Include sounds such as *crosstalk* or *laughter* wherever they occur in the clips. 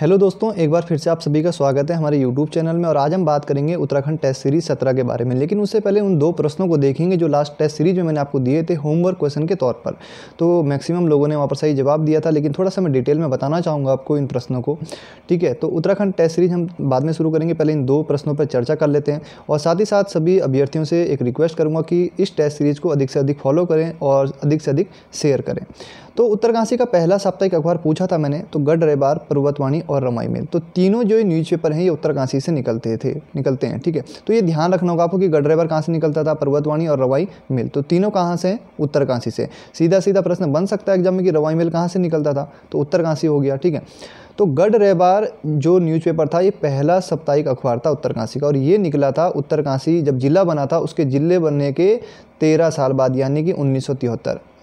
hello दोस्तों एक बार फिर से आप सभी का स्वागत है हमारे यूट्यूब चैनल में और आज हम बात करेंगे उत्तराखंड टेस्ट सीरीज सत्रह के बारे में लेकिन उससे पहले उन दो प्रश्नों को देखेंगे जो लास्ट टेस्ट सीरीज में मैंने आपको दिए थे होमवर्क क्वेश्चन के तौर पर तो मैक्सिमम लोगों ने वहाँ पर सही जवाब दिया था लेकिन थोड़ा सा मैं डिटेल में बताना चाहूँगा आपको इन प्रश्नों को ठीक है तो उत्तराखंड टेस्ट सीरीज हम बाद में शुरू करेंगे पहले इन दो प्रश्नों पर चर्चा कर लेते हैं और साथ ही साथ सभी अभ्यर्थियों से एक रिक्वेस्ट करूँगा कि इस टेस्ट सीरीज़ को अधिक से अधिक फॉलो करें और अधिक से अधिक शेयर करें तो उत्तरकाशी का पहला साप्ताहिक अखबार पूछा था मैंने तो गढ़ रेबार पर्वतवाणी और रमाई में तो तीनों जो न्यूज़पेपर हैं ये उत्तरकाशी से निकलते थे निकलते हैं ठीक है तो ये ध्यान रखना होगा आपको कि गडरेवर कहाँ से निकलता था पर्वतवाणी और रवाई मिल तो तीनों कहाँ से उत्तरकाशी से सीधा सीधा प्रश्न बन सकता है एग्जाम में कि रवाई मिल कहाँ से निकलता था तो उत्तरकाशी हो गया ठीक है तो गढ़ रेबार जो न्यूज़पेपर था ये पहला साप्ताहिक अखबार था उत्तरकाशी का और ये निकला था उत्तरकाशी जब जिला बना था उसके ज़िले बनने के तेरह साल बाद यानी कि उन्नीस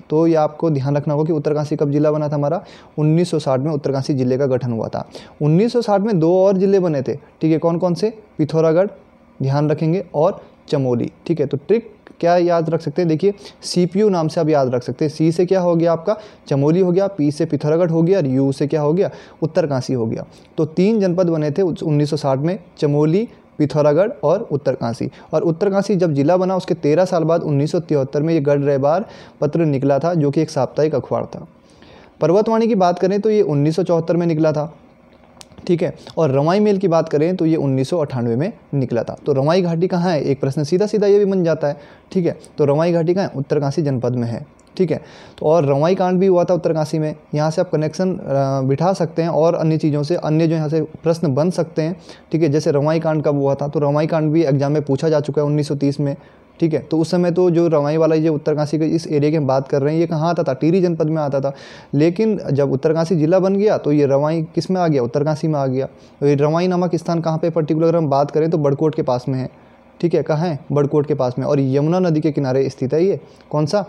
तो ये आपको ध्यान रखना होगा कि उत्तरकाशी कब जिला बना था हमारा 1960 में उत्तरकाशी जिले का गठन हुआ था 1960 में दो और ज़िले बने थे ठीक है कौन कौन से पिथौरागढ़ ध्यान रखेंगे और चमोली ठीक है तो ट्रिक क्या याद रख सकते हैं देखिए सी नाम से आप याद रख सकते हैं सी से क्या हो गया आपका चमोली हो गया पी से पिथौरागढ़ हो गया और यू से क्या हो गया उत्तरकाशी हो गया तो तीन जनपद बने थे 1960 में चमोली पिथौरागढ़ और उत्तरकाशी और उत्तरकाशी जब जिला बना उसके तेरह साल बाद उन्नीस में ये गढ़ रहबार पत्र निकला था जो कि एक साप्ताहिक अखबार था पर्वतवाणी की बात करें तो ये उन्नीस में निकला था ठीक है और रवाई मेल की बात करें तो ये उन्नीस में निकला था तो रवाई घाटी कहाँ है एक प्रश्न सीधा सीधा ये भी बन जाता है ठीक है तो रवाई घाटी कहाँ है उत्तरकाशी जनपद में है ठीक है तो और रवाई कांड भी हुआ था उत्तरकाशी में यहाँ से आप कनेक्शन बिठा सकते हैं और अन्य चीज़ों से अन्य जो यहाँ से प्रश्न बन सकते हैं ठीक है जैसे रवाई कांड कब हुआ था तो रवाई कांड भी एग्जाम में पूछा जा चुका है उन्नीस में ठीक है तो उस समय तो जो रवाई वाला ये उत्तरकाशी के इस एरिया की हम बात कर रहे हैं ये कहाँ आता था टीरी जनपद में आता था लेकिन जब उत्तरकाशी जिला बन गया तो ये रवाई किस में आ गया उत्तरकाशी में आ गया तो ये रवाई नामक स्थान कहाँ पे पर्टिकुलर हम बात करें तो बड़कोट के पास में है ठीक है कहाँ है बड़कोट के पास में और यमुना नदी के किनारे स्थित है ये कौन सा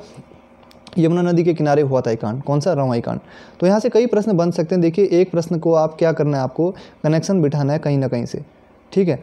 यमुना नदी के किनारे हुआ था कांड कौन सा रवाई कांड तो यहाँ से कई प्रश्न बन सकते हैं देखिए एक प्रश्न को आप क्या करना है आपको कनेक्शन बिठाना है कहीं ना कहीं से ठीक है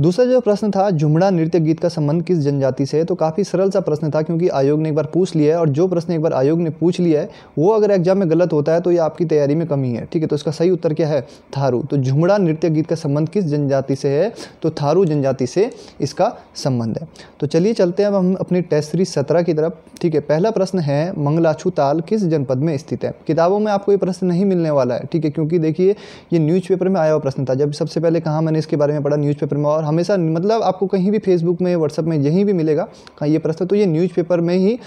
दूसरा जो प्रश्न था झुमड़ा नृत्य गीत का संबंध किस जनजाति से है तो काफ़ी सरल सा प्रश्न था क्योंकि आयोग ने एक बार पूछ लिया है और जो प्रश्न एक बार आयोग ने पूछ लिया है वो अगर एग्जाम में गलत होता है तो ये आपकी तैयारी में कमी है ठीक है तो इसका सही उत्तर क्या है थारू तो झुमड़ा नृत्य गीत का संबंध किस जनजाति से है तो थारू जनजाति से इसका संबंध है तो चलिए चलते हैं अब हम अपनी टेस्ट सीरीज सत्रह की तरफ ठीक है पहला प्रश्न है मंगलाछू ताल किस जनपद में स्थित है किताबों में आपको ये प्रश्न नहीं मिलने वाला है ठीक है क्योंकि देखिए ये न्यूज़पेपर में आया हुआ प्रश्न था जब सबसे पहले कहाँ मैंने इसके बारे में पढ़ा न्यूज़पेपर में और हमेशा मतलब आपको कहीं भी फेसबुक में व्हाट्सअप में यहीं भी मिलेगा हाँ, ये प्रश्न तो ये न्यूज़पेपर में ही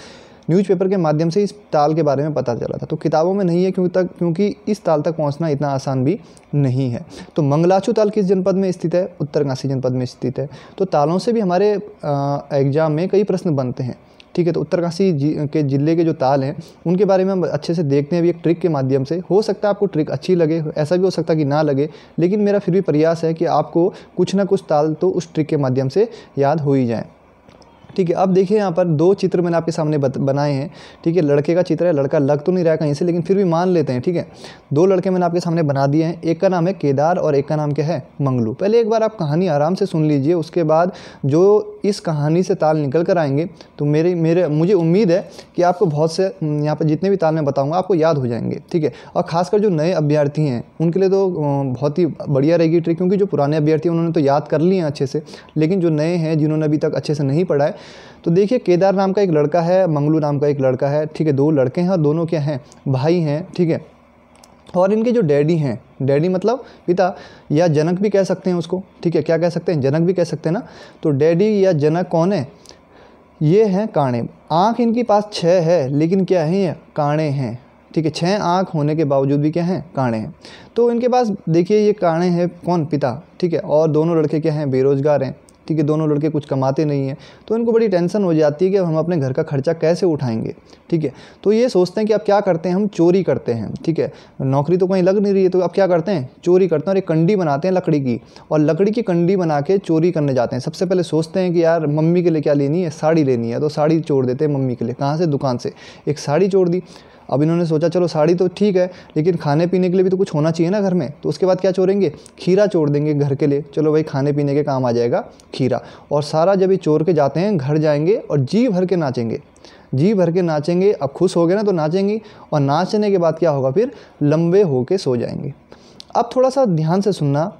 न्यूज़पेपर के माध्यम से इस ताल के बारे में पता चला था तो किताबों में नहीं है क्यों तक क्योंकि इस ताल तक पहुंचना इतना आसान भी नहीं है तो मंगलाचू ताल किस जनपद में स्थित है उत्तरकाशी जनपद में स्थित है तो तालों से भी हमारे एग्जाम में कई प्रश्न बनते हैं ठीक है तो उत्तरकाशी के ज़िले के जो ताल हैं उनके बारे में हम अच्छे से देखते हैं अभी एक ट्रिक के माध्यम से हो सकता है आपको ट्रिक अच्छी लगे ऐसा भी हो सकता है कि ना लगे लेकिन मेरा फिर भी प्रयास है कि आपको कुछ ना कुछ ताल तो उस ट्रिक के माध्यम से याद हो ही जाए ठीक है अब देखिए यहाँ पर दो चित्र मैंने आपके सामने बनाए हैं ठीक है लड़के का चित्र है लड़का लग तो नहीं रहा कहीं से लेकिन फिर भी मान लेते हैं ठीक है दो लड़के मैंने आपके सामने बना दिए हैं एक का नाम है केदार और एक का नाम क्या है मंगलू पहले एक बार आप कहानी आराम से सुन लीजिए उसके बाद जो इस कहानी से ताल निकल कर आएंगे तो मेरे मेरे मुझे उम्मीद है कि आपको बहुत से यहाँ पर जितने भी ताल मैं बताऊँगा आपको याद हो जाएंगे ठीक है और खासकर जो नए अभ्यर्थी हैं उनके लिए तो बहुत ही बढ़िया रहेगी ट्रिक क्योंकि जो पुराने अभ्यर्थी हैं उन्होंने तो याद कर लिए हैं अच्छे से लेकिन जो नए हैं जिन्होंने अभी तक अच्छे से नहीं पढ़ा है तो देखिए केदार नाम का एक लड़का है मंगलू नाम का एक लड़का है ठीक है दो लड़के हैं और दोनों क्या हैं भाई हैं ठीक है और इनके जो डैडी हैं डैडी मतलब पिता या जनक भी कह सकते हैं उसको ठीक है क्या कह सकते हैं जनक भी कह सकते हैं ना तो डैडी या जनक कौन है ये हैं काणे आँख इनके पास छः है लेकिन क्या है ये काणे हैं ठीक है छः आँख होने के बावजूद भी क्या हैं काणे हैं तो इनके पास देखिए ये काणे हैं कौन पिता ठीक है और दोनों लड़के क्या हैं बेरोजगार हैं व्यक्ति के दोनों लड़के कुछ कमाते नहीं हैं तो इनको बड़ी टेंशन हो जाती है कि हम अपने घर का खर्चा कैसे उठाएंगे ठीक है तो ये सोचते हैं कि अब क्या करते हैं हम चोरी करते हैं ठीक है नौकरी तो कहीं लग नहीं रही है तो अब क्या करते हैं चोरी करते हैं और एक कंडी बनाते हैं लकड़ी की और लकड़ी की कंडी बना के चोरी करने जाते हैं सबसे पहले सोचते हैं कि यार मम्मी के लिए क्या लेनी है साड़ी लेनी है तो साड़ी चोड़ देते हैं मम्मी के लिए कहाँ से दुकान से एक साड़ी चोड़ दी अब इन्होंने सोचा चलो साड़ी तो ठीक है लेकिन खाने पीने के लिए भी तो कुछ होना चाहिए ना घर में तो उसके बाद क्या चोरेंगे खीरा चोर देंगे घर के लिए चलो भाई खाने पीने के काम आ जाएगा खीरा और सारा जब ये चोर के जाते हैं घर जाएंगे और जी भर के नाचेंगे जी भर के नाचेंगे अब खुश हो गए ना तो नाचेंगे और नाचने के बाद क्या होगा फिर लंबे हो के सो जाएंगे अब थोड़ा सा ध्यान से सुनना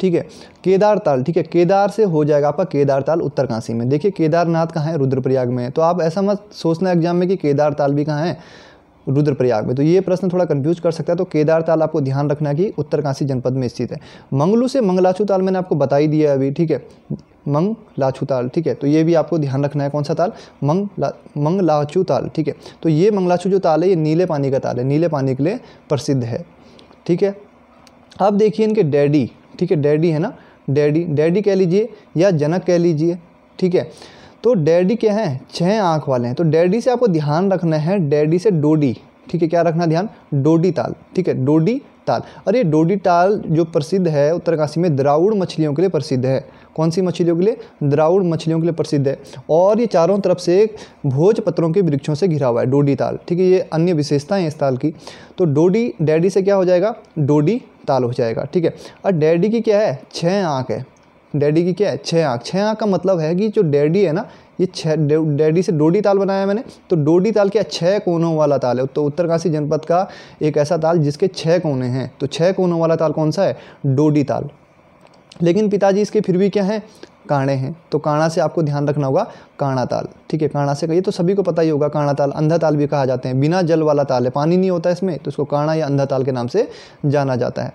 ठीक है केदार ताल ठीक है केदार से हो जाएगा आपका केदार ताल उत्तरकाशी में देखिए केदारनाथ कहाँ है रुद्रप्रयाग में है तो आप ऐसा मत सोचना एग्जाम में कि केदार ताल भी कहाँ है रुद्रप्रयाग में तो ये प्रश्न थोड़ा कन्फ्यूज कर सकता है तो केदार ताल आपको ध्यान रखना कि उत्तरकाशी जनपद में स्थित है मंगलू से मंगलाछू ताल मैंने आपको बता ही दिया अभी ठीक है मंग लाछू ताल ठीक है तो ये भी आपको ध्यान रखना है कौन सा ताल मंग ला मंग लाछू ताल ठीक है तो ये मंगलाछू जो ताल है ये नीले पानी का ताल है नीले पानी के लिए प्रसिद्ध है ठीक है अब देखिए इनके डैडी ठीक है डैडी है ना डैडी डैडी कह लीजिए या जनक कह लीजिए ठीक है तो डैडी क्या हैं छः आँख वाले हैं तो डैडी से आपको ध्यान रखना है डैडी से डोडी ठीक है क्या रखना ध्यान डोडी ताल ठीक है डोडी ताल और ये डोडी ताल जो प्रसिद्ध है उत्तरकाशी में द्राउड़ मछलियों के लिए प्रसिद्ध है कौन सी मछलियों के लिए द्राउड़ मछलियों के लिए प्रसिद्ध है और ये चारों तरफ से भोज पत्रों के वृक्षों से घिरा हुआ है डोडी ताल ठीक है ये अन्य विशेषताएं इस ताल की तो डोडी डैडी से क्या हो जाएगा डोडी ताल हो जाएगा ठीक है और डैडी की क्या है छः आँख है डैडी की क्या है छः आँख छः आँख का मतलब है कि जो डैडी है ना ये छः डैडी से डोडी ताल बनाया मैंने तो डोडी ताल क्या छः कोनों वाला ताल है तो उत्तरकाशी जनपद का एक ऐसा ताल जिसके छः कोने हैं तो छः कोनों वाला ताल कौन सा है डोडी ताल लेकिन पिताजी इसके फिर भी क्या हैं काणे हैं तो काणा से आपको ध्यान रखना होगा काणा ताल ठीक है काणा से ये तो सभी को पता ही होगा काणा ताल अंधा ताल भी कहा जाते हैं बिना जल वाला ताल है पानी नहीं होता इसमें तो उसको काणा या अंधा ताल के नाम से जाना जाता है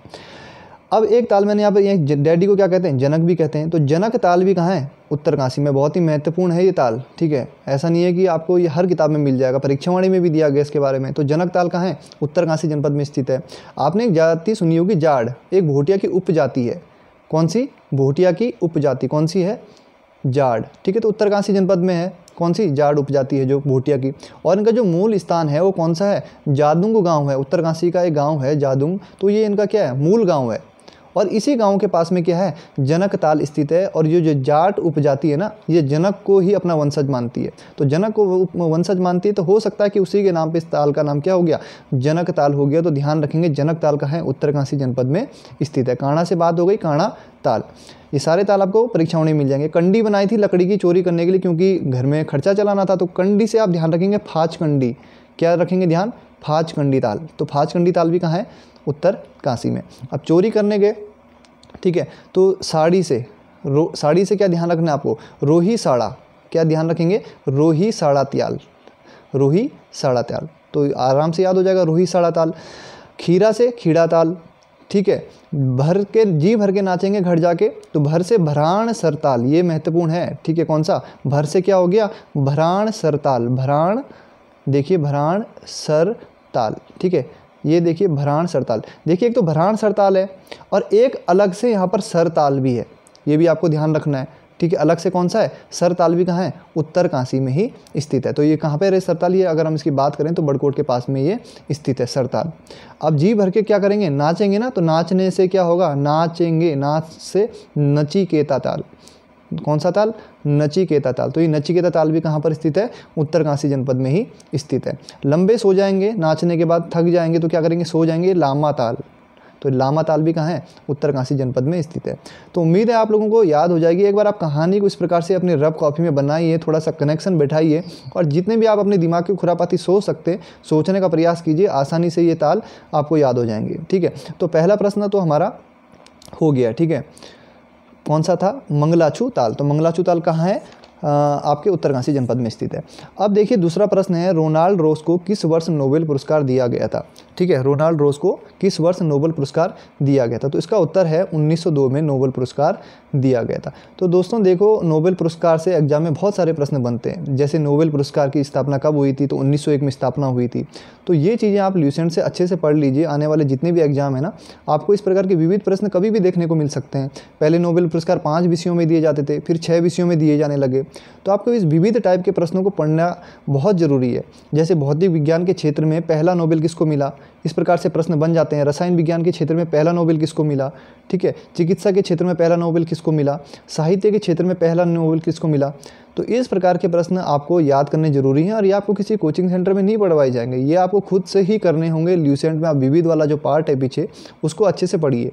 अब एक ताल मैंने यहाँ पर डैडी को क्या कहते हैं जनक भी कहते हैं तो जनक ताल भी कहाँ है उत्तरकाशी में बहुत ही महत्वपूर्ण है ये ताल ठीक है ऐसा नहीं है कि आपको ये हर किताब में मिल जाएगा परीक्षावाणी में भी दिया गया इसके बारे में तो जनक ताल कहाँ है उत्तरकाशी जनपद में स्थित है आपने एक जाति सुनी होगी जाड़ एक भोटिया की उपजाति है कौन सी भोटिया की उपजाति कौन सी है जाड़ ठीक है तो उत्तरकाशी जनपद में है कौन सी जाड़ उपजाति है जो भोटिया की और इनका जो मूल स्थान है वो कौन सा है जादुंग गांव है उत्तरकाशी का एक गांव है जादुंग तो ये इनका क्या है मूल गांव है और इसी गांव के पास में क्या है जनक ताल स्थित है और ये जो जाट उपजाति है ना ये जनक को ही अपना वंशज मानती है तो जनक को वंशज मानती है तो हो सकता है कि उसी के नाम पे इस ताल का नाम क्या हो गया जनक ताल हो गया तो ध्यान रखेंगे जनक ताल कहाँ है उत्तरकाशी जनपद में स्थित है काणा से बात हो गई काणा ताल ये सारे ताल आपको परीक्षाओं में मिल जाएंगे कंडी बनाई थी लकड़ी की चोरी करने के लिए क्योंकि घर में खर्चा चलाना था तो कंडी से आप ध्यान रखेंगे फाच कंडी क्या रखेंगे ध्यान फाच कंडी ताल तो फाच कंडी ताल भी कहाँ है उत्तर काशी में अब चोरी करने गए ठीक है तो साड़ी से रो साड़ी से क्या ध्यान रखना है आपको रोही साड़ा क्या ध्यान रखेंगे रोही साड़ा त्याल रोही साड़ा त्याल तो आराम से याद हो जाएगा रोही साड़ा ताल खीरा से खीड़ा ताल ठीक है भर के जी भर के नाचेंगे घर जाके तो भर से भराण सरताल ये महत्वपूर्ण है ठीक है कौन सा भर से क्या हो गया भराण सरताल भराण देखिए भराण सर ताल ठीक है ये देखिए भराण सरताल देखिए एक तो भराण सरताल है और एक अलग से यहाँ पर सरताल भी है ये भी आपको ध्यान रखना है ठीक है अलग से कौन सा है सरताल भी कहाँ है उत्तर काशी में ही स्थित है तो ये कहाँ पे रहे सरताल ये अगर हम इसकी बात करें तो बड़कोट के पास में ये स्थित है सरताल अब जी भर के क्या करेंगे नाचेंगे ना तो नाचने से क्या होगा नाचेंगे नाच से नची के ताल कौन सा ताल नचिकेता ताल तो ये नचिकेता ताल भी कहाँ पर स्थित है उत्तरकाशी जनपद में ही स्थित है लंबे सो जाएंगे नाचने के बाद थक जाएंगे तो क्या करेंगे सो जाएंगे लामा ताल तो लामा ताल भी कहाँ है उत्तरकाशी जनपद में स्थित है तो उम्मीद है आप लोगों को याद हो जाएगी एक बार आप कहानी को इस प्रकार से अपने रब कॉफ़ी में बनाइए थोड़ा सा कनेक्शन बैठाइए और जितने भी आप अपने दिमाग की खुरापाती सोच सकते सोचने का प्रयास कीजिए आसानी से ये ताल आपको याद हो जाएंगे ठीक है तो पहला प्रश्न तो हमारा हो गया ठीक है कौन सा था मंगलाचू ताल तो मंगलाचू ताल कहाँ है आपके उत्तरकाशी जनपद में स्थित है अब देखिए दूसरा प्रश्न है रोनाल्ड रोस को किस वर्ष नोबेल पुरस्कार दिया गया था ठीक है रोनाल्ड रोस को किस वर्ष नोबेल पुरस्कार दिया गया था तो इसका उत्तर है 1902 में नोबेल पुरस्कार दिया गया था तो दोस्तों देखो नोबेल पुरस्कार से एग्जाम में बहुत सारे प्रश्न बनते हैं जैसे नोबेल पुरस्कार की स्थापना कब हुई थी तो 1901 में स्थापना हुई थी तो ये चीज़ें आप ल्यूसेंट से अच्छे से पढ़ लीजिए आने वाले जितने भी एग्जाम है ना आपको इस प्रकार के विविध प्रश्न कभी भी देखने को मिल सकते हैं पहले नोबेल पुरस्कार पाँच विषयों में दिए जाते थे फिर छः विषयों में दिए जाने लगे तो आपको इस विविध टाइप के प्रश्नों को पढ़ना बहुत ज़रूरी है जैसे भौतिक विज्ञान के क्षेत्र में पहला नोबेल किसको मिला इस प्रकार से प्रश्न बन जाते हैं रसायन विज्ञान के क्षेत्र में पहला नोबेल किसको मिला ठीक है चिकित्सा के क्षेत्र में पहला नोबेल किसको मिला साहित्य के क्षेत्र में पहला नोबेल किसको मिला तो इस प्रकार के प्रश्न आपको याद करने जरूरी हैं और ये आपको किसी कोचिंग सेंटर में नहीं पढ़वाए जाएंगे ये आपको खुद से ही करने होंगे ल्यूसेंट में आप विविध वाला जो पार्ट है पीछे उसको अच्छे से पढ़िए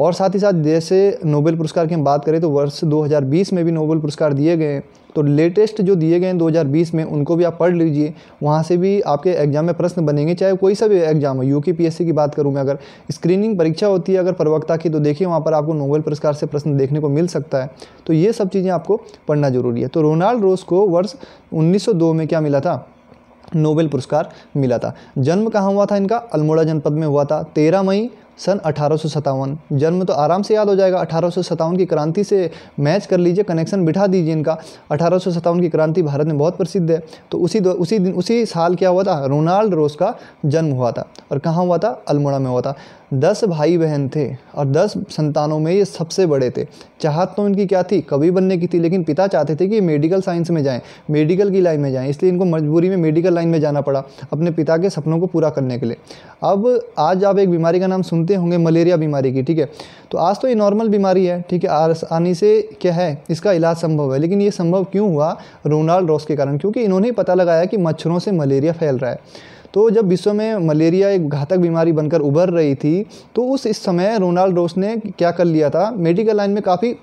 और साथ ही साथ जैसे नोबेल पुरस्कार की हम बात करें तो वर्ष 2020 में भी नोबेल पुरस्कार दिए गए हैं तो लेटेस्ट जो दिए गए हैं 2020 में उनको भी आप पढ़ लीजिए वहाँ से भी आपके एग्जाम में प्रश्न बनेंगे चाहे कोई सा भी एग्जाम हो यू की की बात करूँ मैं अगर स्क्रीनिंग परीक्षा होती है अगर प्रवक्ता की तो देखिए वहाँ पर आपको नोबेल पुरस्कार से प्रश्न देखने को मिल सकता है तो ये सब चीज़ें आपको पढ़ना जरूरी है तो रोनाल्ड रोस को वर्ष उन्नीस में क्या मिला था नोबेल पुरस्कार मिला था जन्म कहाँ हुआ था इनका अल्मोड़ा जनपद में हुआ था तेरह मई सन अठारह जन्म तो आराम से याद हो जाएगा अठारह की क्रांति से मैच कर लीजिए कनेक्शन बिठा दीजिए इनका अठारह की क्रांति भारत में बहुत प्रसिद्ध है तो उसी दो, उसी दिन उसी साल क्या हुआ था रोनाल्ड रोस का जन्म हुआ था और कहाँ हुआ था अल्मोड़ा में हुआ था दस भाई बहन थे और दस संतानों में ये सबसे बड़े थे चाहत तो इनकी क्या थी कवि बनने की थी लेकिन पिता चाहते थे कि ये मेडिकल साइंस में जाएं मेडिकल की लाइन में जाएं इसलिए इनको मजबूरी में मेडिकल लाइन में जाना पड़ा अपने पिता के सपनों को पूरा करने के लिए अब आज आप एक बीमारी का नाम सुन सुनते होंगे मलेरिया बीमारी की ठीक है तो आज तो ये नॉर्मल बीमारी है ठीक है आसानी से क्या है इसका इलाज संभव है लेकिन ये संभव क्यों हुआ रोनाल्ड रॉस के कारण क्योंकि इन्होंने पता लगाया कि मच्छरों से मलेरिया फैल रहा है तो जब विश्व में मलेरिया एक घातक बीमारी बनकर उभर रही थी तो उस इस समय रोनाल्ड रोस ने क्या कर लिया था मेडिकल लाइन में काफ़ी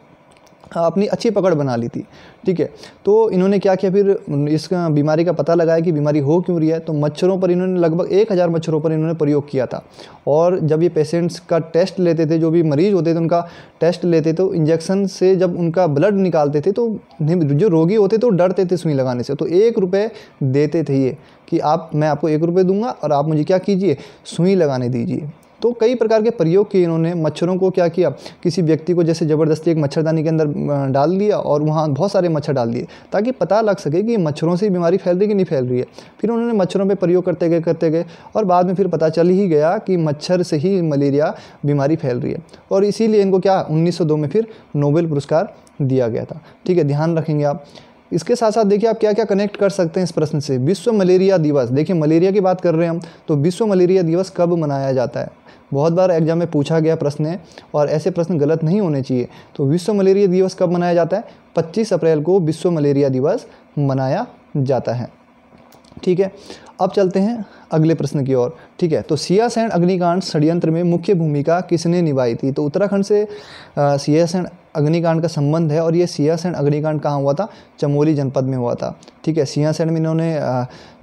अपनी अच्छी पकड़ बना ली थी ठीक है तो इन्होंने क्या किया फिर इस बीमारी का पता लगाया कि बीमारी हो क्यों रही है तो मच्छरों पर इन्होंने लगभग एक हज़ार मच्छरों पर इन्होंने प्रयोग किया था और जब ये पेशेंट्स का टेस्ट लेते थे जो भी मरीज़ होते थे उनका टेस्ट लेते तो इंजेक्शन से जब उनका ब्लड निकालते थे तो जो रोगी होते थे वो डरते थे सुई लगाने से तो एक रुपये देते थे ये कि आप मैं आपको एक रुपये दूंगा और आप मुझे क्या कीजिए सुई लगाने दीजिए तो कई प्रकार के प्रयोग किए इन्होंने मच्छरों को क्या किया किसी व्यक्ति को जैसे ज़बरदस्ती एक मच्छरदानी के अंदर डाल दिया और वहाँ बहुत सारे मच्छर डाल दिए ताकि पता लग सके कि मच्छरों से बीमारी फैल रही कि नहीं फैल रही है फिर उन्होंने मच्छरों पर प्रयोग करते गए करते गए और बाद में फिर पता चल ही गया कि मच्छर से ही मलेरिया बीमारी फैल रही है और इसीलिए इनको क्या उन्नीस में फिर नोबेल पुरस्कार दिया गया था ठीक है ध्यान रखेंगे आप इसके साथ साथ देखिए आप क्या क्या कनेक्ट कर सकते हैं इस प्रश्न से विश्व मलेरिया दिवस देखिए मलेरिया की बात कर रहे हैं हम तो विश्व मलेरिया दिवस कब मनाया जाता है बहुत बार एग्जाम में पूछा गया प्रश्न है और ऐसे प्रश्न गलत नहीं होने चाहिए तो विश्व मलेरिया दिवस कब मनाया जाता है 25 अप्रैल को विश्व मलेरिया दिवस मनाया जाता है ठीक है अब चलते हैं अगले प्रश्न की ओर ठीक है तो सियासैन अग्निकांड षडयंत्र में मुख्य भूमिका किसने निभाई थी तो उत्तराखंड से सियासैन अग्निकांड का संबंध है और ये सियासैन अग्निकांड कहाँ हुआ था चमोली जनपद में हुआ था ठीक है सियासैन में इन्होंने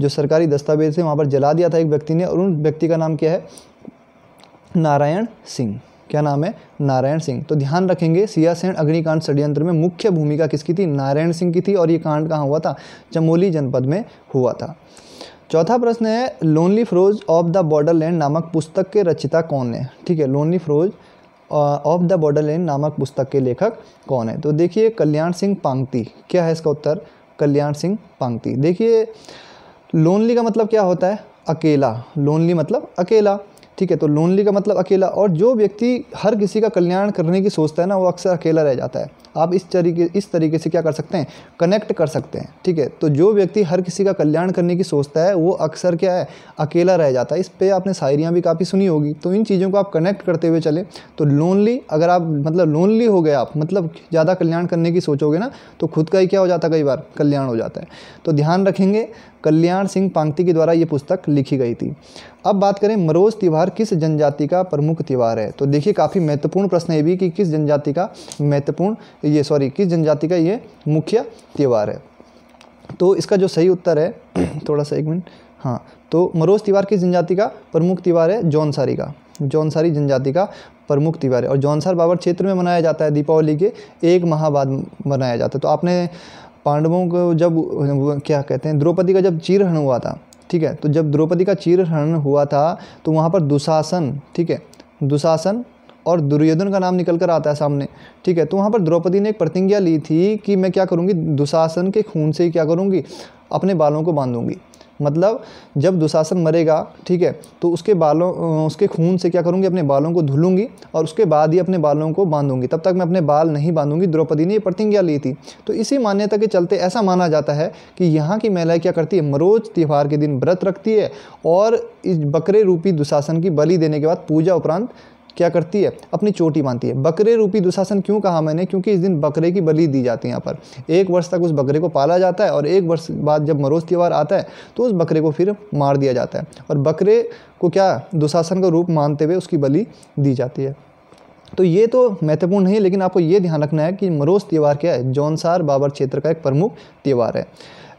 जो सरकारी दस्तावेज थे वहाँ पर जला दिया था एक व्यक्ति ने और उन व्यक्ति का नाम क्या है नारायण सिंह क्या नाम है नारायण सिंह तो ध्यान रखेंगे सियासेन अग्निकांड षड्यंत्र में मुख्य भूमिका किसकी थी नारायण सिंह की थी और ये कांड कहाँ हुआ था चमोली जनपद में हुआ था चौथा प्रश्न है lonely furrows of the borderland नामक पुस्तक के रचिता कौन है ठीक है lonely furrows of the borderland नामक पुस्तक के लेखक कौन है तो देखिए कल्याण सिंह पांगती क्या है इसका उत्तर कल्याण सिंह पांगती देखिए लोनली का मतलब क्या होता है अकेला लोनली मतलब अकेला ठीक है तो लोनली का मतलब अकेला और जो व्यक्ति हर किसी का कल्याण करने की सोचता है ना वो अक्सर अकेला रह जाता है आप इस तरीके इस तरीके से क्या कर सकते हैं कनेक्ट कर सकते हैं ठीक है तो जो व्यक्ति हर किसी का कल्याण करने की सोचता है वो अक्सर क्या है अकेला रह जाता है इस पर आपने शायरियाँ भी काफ़ी सुनी होगी तो इन चीज़ों को आप कनेक्ट करते हुए चले तो लोनली अगर आप मतलब लोनली हो गए आप मतलब ज़्यादा कल्याण करने की सोचोगे ना तो खुद का ही क्या हो जाता है कई बार कल्याण हो जाता है तो ध्यान रखेंगे कल्याण सिंह पांगती के द्वारा ये पुस्तक लिखी गई थी अब बात करें मरोज त्यौहार किस जनजाति का प्रमुख त्यौहार है तो देखिए काफ़ी महत्वपूर्ण प्रश्न है भी कि किस जनजाति का महत्वपूर्ण ये सॉरी किस जनजाति का ये मुख्य त्यौहार है तो इसका जो सही उत्तर है *clears throat* थोड़ा सा एक मिनट हाँ तो मरोज त्यौहार किस जनजाति का प्रमुख त्यौहार है जौनसारी का जौनसारी जनजाति का प्रमुख त्यौहार है और जौनसार बाबर क्षेत्र में मनाया जाता है दीपावली के एक माह बाद मनाया जाता है तो आपने पांडवों को जब क्या कहते हैं द्रौपदी का जब चीरहरण हुआ था ठीक है तो जब द्रौपदी का चीरहरण हुआ था तो वहाँ पर दुशासन ठीक है दुशासन और दुर्योधन का नाम निकल कर आता है सामने ठीक है तो वहाँ पर द्रौपदी ने एक प्रतिज्ञा ली थी कि मैं क्या करूँगी दुशासन के खून से ही क्या करूँगी अपने बालों को बांधूँगी मतलब जब दुशासन मरेगा ठीक है तो उसके बालों उसके खून से क्या करूँगी अपने बालों को धुलूंगी और उसके बाद ही अपने बालों को बांधूंगी तब तक मैं अपने बाल नहीं बांधूंगी द्रौपदी ने ये प्रतिज्ञा ली थी तो इसी मान्यता के चलते ऐसा माना जाता है कि यहाँ की महिलाएँ क्या करती है मरोज त्यौहार के दिन व्रत रखती है और इस बकरे रूपी दुशासन की बलि देने के बाद पूजा उपरांत क्या करती है अपनी चोटी बांधती है बकरे रूपी दुशासन क्यों कहा मैंने क्योंकि इस दिन बकरे की बलि दी जाती है यहाँ पर एक वर्ष तक उस बकरे को पाला जाता है और एक वर्ष बाद जब मरोज त्यौहार आता है तो उस बकरे को फिर मार दिया जाता है और बकरे को क्या दुशासन का रूप मानते हुए उसकी बलि दी जाती है तो ये तो महत्वपूर्ण नहीं है लेकिन आपको ये ध्यान रखना है कि मरोज त्यौहार क्या है जौनसार बाबर क्षेत्र का एक प्रमुख त्यौहार है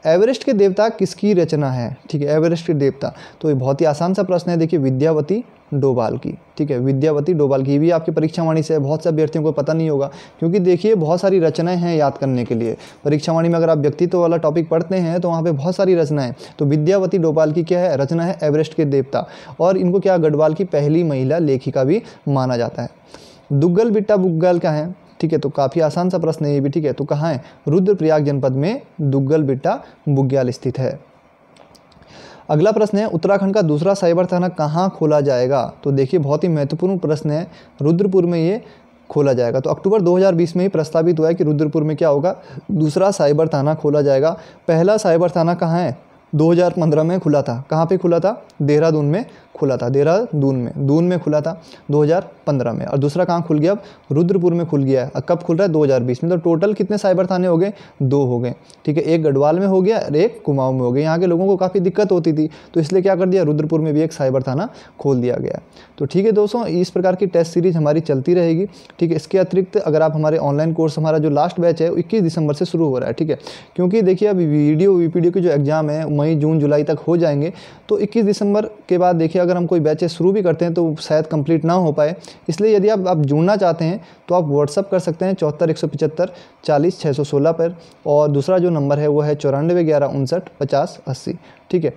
एवरेस्ट के देवता किसकी रचना है ठीक है एवरेस्ट के देवता तो ये बहुत ही आसान सा प्रश्न है देखिए विद्यावती डोभाल की ठीक है विद्यावती डोभाल की भी आपकी परीक्षावाणी से बहुत से अभ्यर्थियों को पता नहीं होगा क्योंकि देखिए बहुत सारी रचनाएं हैं याद करने के लिए परीक्षावाणी में अगर आप व्यक्तित्व वाला टॉपिक पढ़ते हैं तो वहाँ पे बहुत सारी रचनाएं तो विद्यावती डोबाल की क्या है रचना है एवरेस्ट के देवता और इनको क्या गढ़वाल की पहली महिला लेखिका भी माना जाता है दुग्गल बिट्टा बुग्गल का है ठीक है तो काफ़ी आसान सा प्रश्न है ये भी ठीक है तो कहाँ है रुद्रप्रयाग जनपद में दुग्गल बिट्टा बुग्याल स्थित है अगला प्रश्न है उत्तराखंड का दूसरा साइबर थाना कहाँ खोला जाएगा तो देखिए बहुत ही महत्वपूर्ण प्रश्न है रुद्रपुर में ये खोला जाएगा तो अक्टूबर 2020 में ही प्रस्तावित हुआ है कि रुद्रपुर में क्या होगा दूसरा साइबर थाना खोला जाएगा पहला साइबर थाना कहाँ है 2015 में खुला था कहाँ पे खुला था देहरादून में खुला था देहरादून में दून में खुला था 2015 में और दूसरा कहाँ खुल गया अब रुद्रपुर में खुल गया है और कब खुल रहा है 2020 में तो टोटल कितने साइबर थाने हो गए दो हो गए ठीक है एक गढ़वाल में हो गया और एक कुमाऊँ में हो गया यहाँ के लोगों को काफ़ी दिक्कत होती थी तो इसलिए क्या कर दिया रुद्रपुर में भी एक साइबर थाना खोल दिया गया तो ठीक है दोस्तों इस प्रकार की टेस्ट सीरीज हमारी चलती रहेगी ठीक है इसके अतिरिक्त अगर आप हमारे ऑनलाइन कोर्स हमारा जो लास्ट बैच है इक्कीस दिसंबर से शुरू हो रहा है ठीक है क्योंकि देखिए अभी वीडियो वीपीडीओ की जो एग्ज़ाम है मई जून जुलाई तक हो जाएंगे तो 21 दिसंबर के बाद देखिए अगर हम कोई बैचेस शुरू भी करते हैं तो शायद कंप्लीट ना हो पाए इसलिए यदि आप आप जुड़ना चाहते हैं तो आप व्हाट्सअप कर सकते हैं चौहत्तर एक सौ पचहत्तर चालीस छः सौ सोलह पर और दूसरा जो नंबर है वो है चौरानवे ग्यारह उनसठ पचास अस्सी ठीक है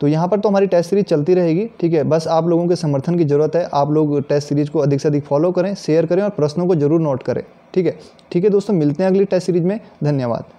तो यहाँ पर तो हमारी टेस्ट सीरीज चलती रहेगी ठीक है बस आप लोगों के समर्थन की ज़रूरत है आप लोग टेस्ट सीरीज को अधिक से अधिक फॉलो करें शेयर करें और प्रश्नों को जरूर नोट करें ठीक है ठीक है दोस्तों मिलते हैं अगली टेस्ट सीरीज में धन्यवाद